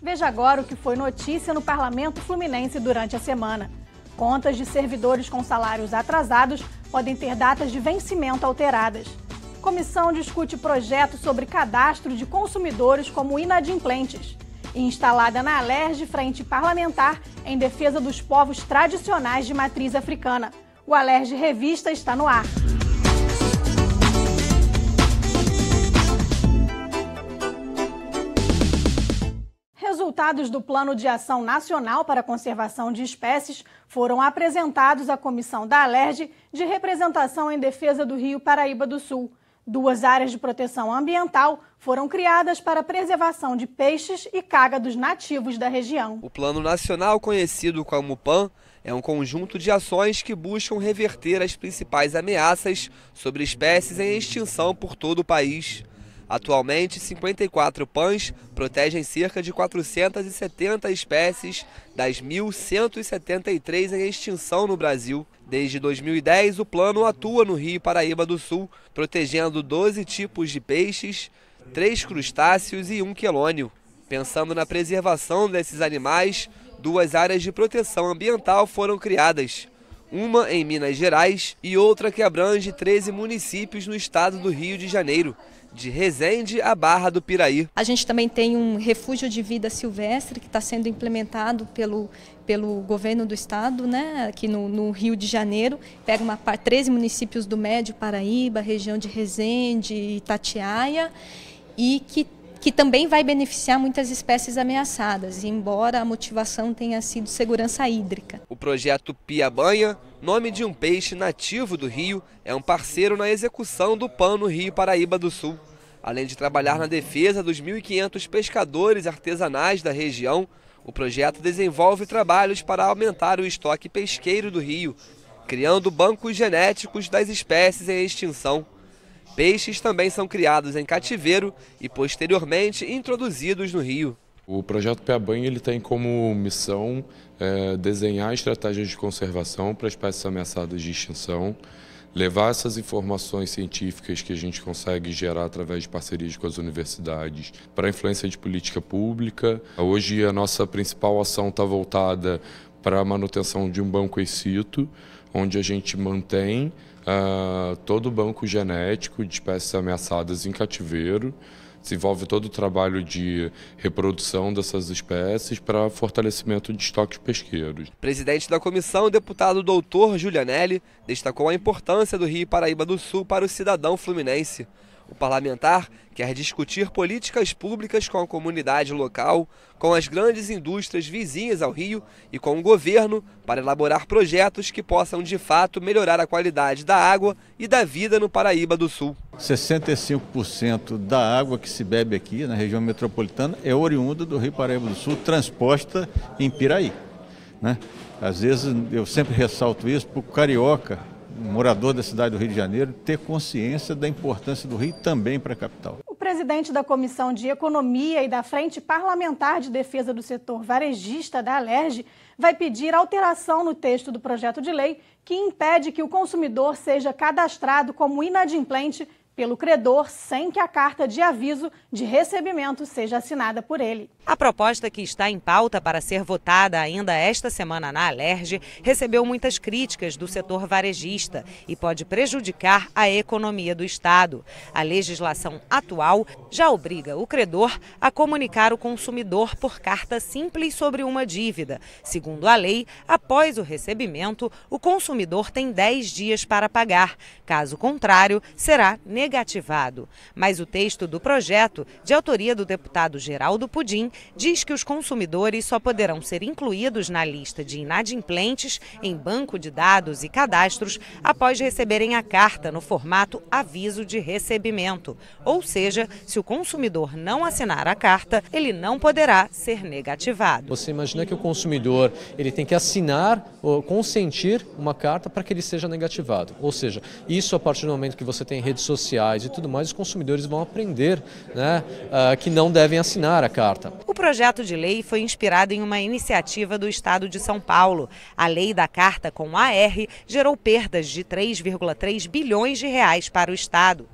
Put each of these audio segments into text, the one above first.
Veja agora o que foi notícia no Parlamento Fluminense durante a semana. Contas de servidores com salários atrasados podem ter datas de vencimento alteradas. Comissão discute projeto sobre cadastro de consumidores como inadimplentes. instalada na Alerj Frente Parlamentar em defesa dos povos tradicionais de matriz africana. O Alerj Revista está no ar. resultados do Plano de Ação Nacional para a Conservação de Espécies foram apresentados à comissão da ALERJ de representação em defesa do Rio Paraíba do Sul. Duas áreas de proteção ambiental foram criadas para preservação de peixes e cágados nativos da região. O Plano Nacional, conhecido como PAN, é um conjunto de ações que buscam reverter as principais ameaças sobre espécies em extinção por todo o país. Atualmente, 54 pães protegem cerca de 470 espécies das 1.173 em extinção no Brasil. Desde 2010, o plano atua no Rio Paraíba do Sul, protegendo 12 tipos de peixes, 3 crustáceos e um quelônio. Pensando na preservação desses animais, duas áreas de proteção ambiental foram criadas uma em Minas Gerais e outra que abrange 13 municípios no estado do Rio de Janeiro de Resende à Barra do Piraí. A gente também tem um refúgio de vida silvestre que está sendo implementado pelo, pelo governo do estado, né, aqui no, no Rio de Janeiro. Pega uma, 13 municípios do Médio Paraíba, região de Resende, Itatiaia, e que que também vai beneficiar muitas espécies ameaçadas, embora a motivação tenha sido segurança hídrica. O projeto Pia Banha nome de um peixe nativo do Rio, é um parceiro na execução do PAN no Rio Paraíba do Sul. Além de trabalhar na defesa dos 1.500 pescadores artesanais da região, o projeto desenvolve trabalhos para aumentar o estoque pesqueiro do Rio, criando bancos genéticos das espécies em extinção. Peixes também são criados em cativeiro e posteriormente introduzidos no rio. O projeto Piabanha ele tem como missão é, desenhar estratégias de conservação para espécies ameaçadas de extinção, levar essas informações científicas que a gente consegue gerar através de parcerias com as universidades para a influência de política pública. Hoje a nossa principal ação está voltada para a manutenção de um banco in situ, onde a gente mantém uh, todo o banco genético de espécies ameaçadas em cativeiro envolve todo o trabalho de reprodução dessas espécies para fortalecimento de estoques pesqueiros. Presidente da comissão, deputado doutor Julianelli, destacou a importância do Rio Paraíba do Sul para o cidadão fluminense. O parlamentar quer discutir políticas públicas com a comunidade local, com as grandes indústrias vizinhas ao Rio e com o governo para elaborar projetos que possam de fato melhorar a qualidade da água e da vida no Paraíba do Sul. 65% da água que se bebe aqui na região metropolitana é oriunda do Rio Paraíba do Sul, transposta em Piraí. Né? Às vezes, eu sempre ressalto isso, para o carioca, morador da cidade do Rio de Janeiro, ter consciência da importância do Rio também para a capital. O presidente da Comissão de Economia e da Frente Parlamentar de Defesa do Setor Varejista da Alerj vai pedir alteração no texto do projeto de lei que impede que o consumidor seja cadastrado como inadimplente pelo credor sem que a carta de aviso de recebimento seja assinada por ele. A proposta que está em pauta para ser votada ainda esta semana na Alerj recebeu muitas críticas do setor varejista e pode prejudicar a economia do Estado. A legislação atual já obriga o credor a comunicar o consumidor por carta simples sobre uma dívida. Segundo a lei, após o recebimento, o consumidor tem 10 dias para pagar. Caso contrário, será negativo negativado. Mas o texto do projeto, de autoria do deputado Geraldo Pudim, diz que os consumidores só poderão ser incluídos na lista de inadimplentes em banco de dados e cadastros após receberem a carta no formato aviso de recebimento. Ou seja, se o consumidor não assinar a carta, ele não poderá ser negativado. Você imagina que o consumidor ele tem que assinar ou consentir uma carta para que ele seja negativado. Ou seja, isso a partir do momento que você tem rede social sociais e tudo mais, os consumidores vão aprender né, ah, que não devem assinar a carta. O projeto de lei foi inspirado em uma iniciativa do Estado de São Paulo. A lei da carta com AR gerou perdas de 3,3 bilhões de reais para o Estado.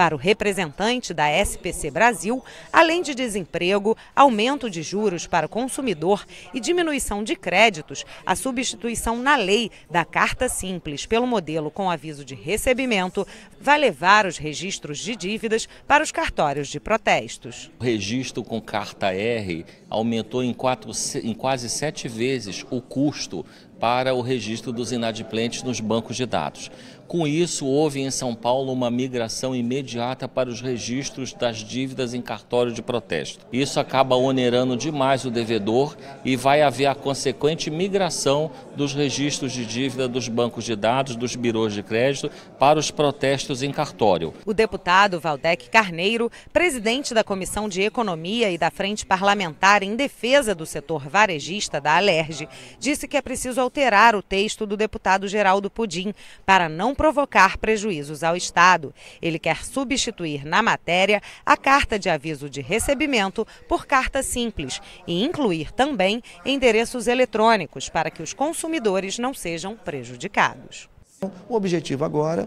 Para o representante da SPC Brasil, além de desemprego, aumento de juros para o consumidor e diminuição de créditos, a substituição na lei da carta simples pelo modelo com aviso de recebimento vai levar os registros de dívidas para os cartórios de protestos. O registro com carta R aumentou em, quatro, em quase sete vezes o custo para o registro dos inadimplentes nos bancos de dados. Com isso, houve em São Paulo uma migração imediata para os registros das dívidas em cartório de protesto. Isso acaba onerando demais o devedor e vai haver a consequente migração dos registros de dívida dos bancos de dados, dos birôs de crédito, para os protestos em cartório. O deputado Valdec Carneiro, presidente da Comissão de Economia e da Frente Parlamentar em Defesa do Setor Varejista da Alerj, disse que é preciso alterar o texto do deputado Geraldo Pudim para não provocar prejuízos ao Estado. Ele quer substituir na matéria a carta de aviso de recebimento por carta simples e incluir também endereços eletrônicos para que os consumidores não sejam prejudicados. O objetivo agora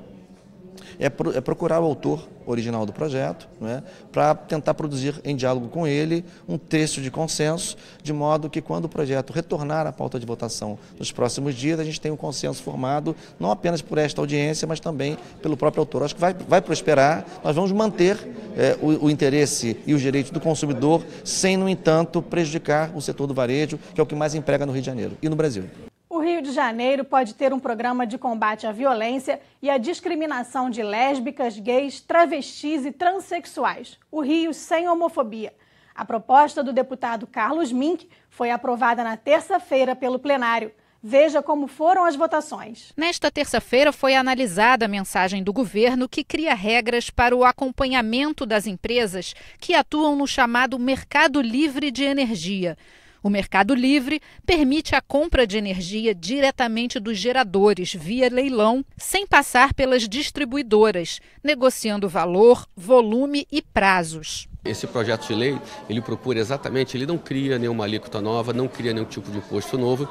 é, pro, é procurar o autor original do projeto, né, para tentar produzir em diálogo com ele um texto de consenso, de modo que quando o projeto retornar à pauta de votação nos próximos dias, a gente tenha um consenso formado, não apenas por esta audiência, mas também pelo próprio autor. Acho que vai, vai prosperar, nós vamos manter é, o, o, interesse e os direitos do consumidor, sem, no entanto, prejudicar o setor do varejo, que é o que mais emprega no Rio de Janeiro e no Brasil. Rio de Janeiro pode ter um programa de combate à violência e à discriminação de lésbicas, gays, travestis e transexuais. O Rio sem homofobia. A proposta do deputado Carlos Mink foi aprovada na terça-feira pelo plenário. Veja como foram as votações. Nesta terça-feira foi analisada a mensagem do governo que cria regras para o acompanhamento das empresas que atuam no chamado mercado livre de energia. O Mercado Livre permite a compra de energia diretamente dos geradores via leilão, sem passar pelas distribuidoras, negociando valor, volume e prazos. Esse projeto de lei, ele procura exatamente, ele não cria nenhuma alíquota nova, não cria nenhum tipo de imposto novo.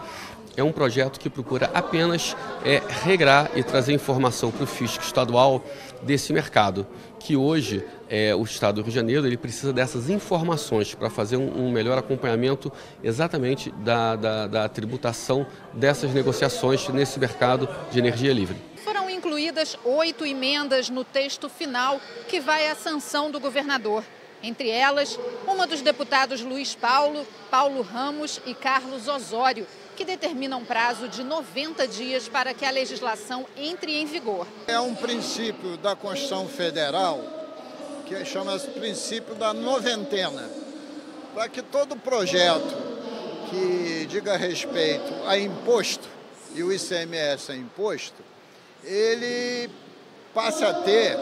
É um projeto que procura apenas é, regrar e trazer informação para o fisco estadual desse mercado, que hoje é, o Estado do Rio de Janeiro ele precisa dessas informações para fazer um, um, melhor acompanhamento exatamente da, da, da tributação dessas negociações nesse mercado de energia livre. Foram incluídas oito emendas no texto final que vai à sanção do governador. Entre elas, uma dos deputados Luiz Paulo, Paulo Ramos e Carlos Osório, que determina um prazo de 90 dias para que a legislação entre em vigor. É um princípio da Constituição Federal que chama-se princípio da noventena, para que todo projeto que diga respeito a imposto, e o ICMS é imposto, ele passe a ter,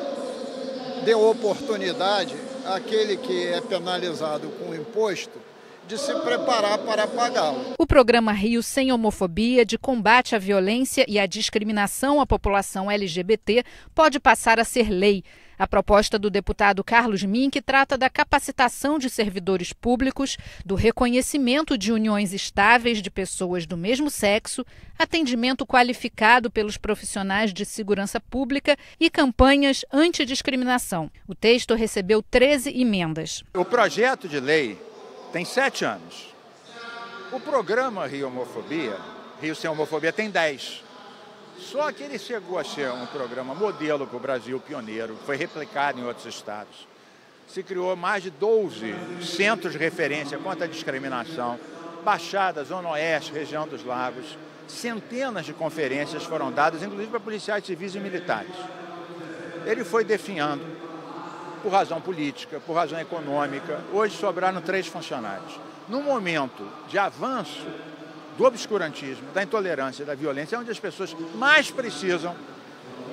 dê oportunidade àquele que é penalizado com imposto de se preparar para pagá-lo. O programa Rio Sem Homofobia, de combate à violência e à discriminação à população LGBT, pode passar a ser lei. A proposta do deputado Carlos Mink trata da capacitação de servidores públicos, do reconhecimento de uniões estáveis de pessoas do mesmo sexo, atendimento qualificado pelos profissionais de segurança pública e campanhas antidiscriminação. O texto recebeu 13 emendas. O projeto de lei tem sete anos. O programa Rio Homofobia, Rio Sem Homofobia, tem dez. Só que ele chegou a ser um programa modelo para o Brasil, pioneiro, foi replicado em outros estados. Se criou mais de 12 centros de referência contra a discriminação, Baixada, Zona Oeste, região dos Lagos. Centenas de conferências foram dadas, inclusive para policiais civis e militares. Ele foi definhando por razão política, por razão econômica. Hoje sobraram três funcionários. No momento de avanço do obscurantismo, da intolerância, da violência, é onde as pessoas mais precisam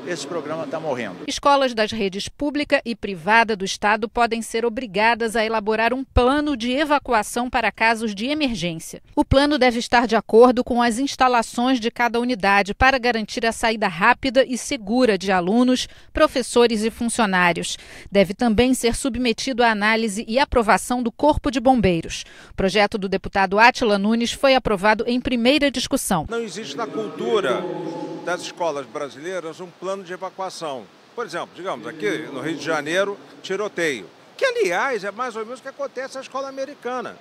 esse programa está morrendo. Escolas das redes pública e privada do Estado podem ser obrigadas a elaborar um plano de evacuação para casos de emergência. O plano deve estar de acordo com as instalações de cada unidade para garantir a saída rápida e segura de alunos, professores e funcionários. Deve também ser submetido à análise e aprovação do Corpo de Bombeiros. O projeto do deputado Atila Nunes foi aprovado em primeira discussão. Não existe na cultura das escolas brasileiras um plano plano de evacuação. Por exemplo, digamos, aqui no Rio de Janeiro, tiroteio. Que, aliás, é mais ou menos o que acontece na escola americana.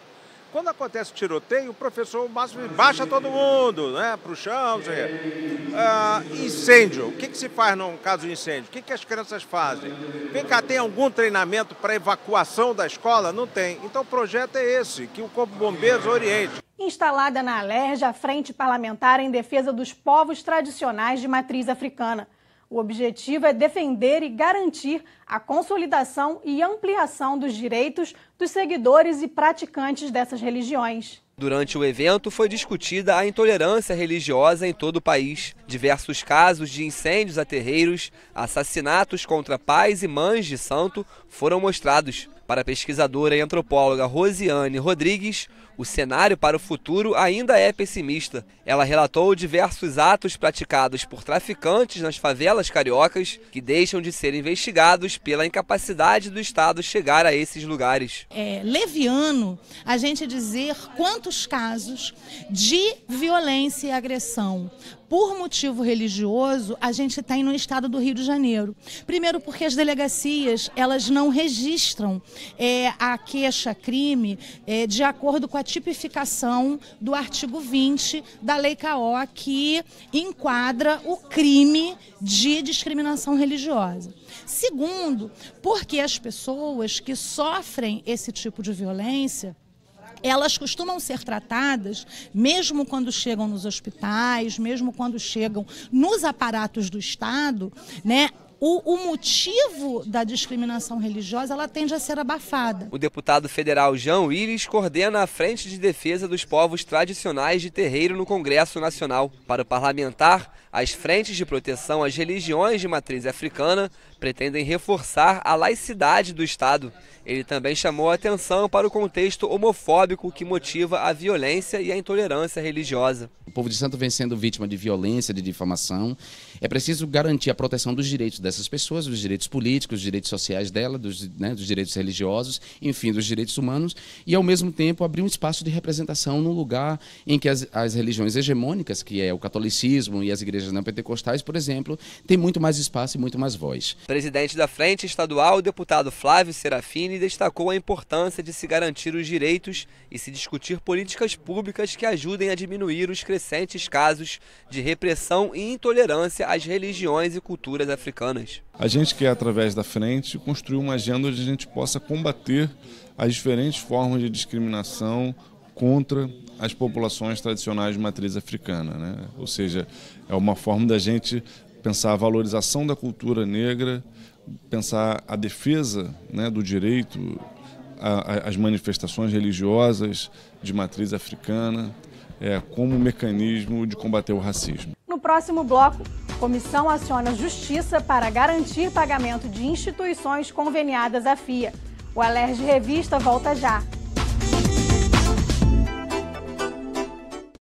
Quando acontece tiroteio, o professor baixa todo mundo, né, para o chão, não Ah, incêndio. O que, que se faz num caso de incêndio? O que, que as crianças fazem? Vem cá, tem algum treinamento para evacuação da escola? Não tem. Então o projeto é esse, que o Corpo Bombeiros oriente. Instalada na Alerja, a Frente Parlamentar em Defesa dos Povos Tradicionais de Matriz Africana. O objetivo é defender e garantir a consolidação e ampliação dos direitos dos seguidores e praticantes dessas religiões. Durante o evento foi discutida a intolerância religiosa em todo o país. Diversos casos de incêndios a terreiros, assassinatos contra pais e mães de santo foram mostrados. Para a pesquisadora e antropóloga Rosiane Rodrigues, o cenário para o futuro ainda é pessimista. Ela relatou diversos atos praticados por traficantes nas favelas cariocas que deixam de ser investigados pela incapacidade do Estado chegar a esses lugares. É leviano a gente dizer quantos casos de violência e agressão por motivo religioso, a gente tem tá no estado do Rio de Janeiro. Primeiro porque as delegacias, elas não registram é, a queixa-crime é, de acordo com a tipificação do artigo 20 da Lei CAO, que enquadra o crime de discriminação religiosa. Segundo, porque as pessoas que sofrem esse tipo de violência, elas costumam ser tratadas, mesmo quando chegam nos hospitais, mesmo quando chegam nos aparatos do Estado, né, o, o, motivo da discriminação religiosa ela tende a ser abafada. O deputado federal João Willis coordena a Frente de Defesa dos Povos Tradicionais de Terreiro no Congresso Nacional. Para o parlamentar, as frentes de proteção às religiões de matriz africana pretendem reforçar a laicidade do Estado. Ele também chamou a atenção para o contexto homofóbico que motiva a violência e a intolerância religiosa. O povo de Santo vem sendo vítima de violência, de difamação. É preciso garantir a proteção dos direitos dessas pessoas, dos direitos políticos, dos direitos sociais dela, dos, né, dos direitos religiosos, enfim, dos direitos humanos, e ao mesmo tempo abrir um espaço de representação num lugar em que as, as religiões hegemônicas, que é o catolicismo e as igrejas igrejas não por exemplo, tem muito mais espaço e muito mais voz. Presidente da Frente Estadual, o deputado Flávio Serafini destacou a importância de se garantir os direitos e se discutir políticas públicas que ajudem a diminuir os crescentes casos de repressão e intolerância às religiões e culturas africanas. A gente quer, através da frente, construir uma agenda onde a gente possa combater as diferentes formas de discriminação, contra as populações tradicionais de matriz africana. Né? Ou seja, é uma forma da gente pensar a valorização da cultura negra, pensar a defesa né, do direito às manifestações religiosas de matriz africana é, como mecanismo de combater o racismo. No próximo bloco, comissão aciona justiça para garantir pagamento de instituições conveniadas à FIA. O Alerj Revista volta já.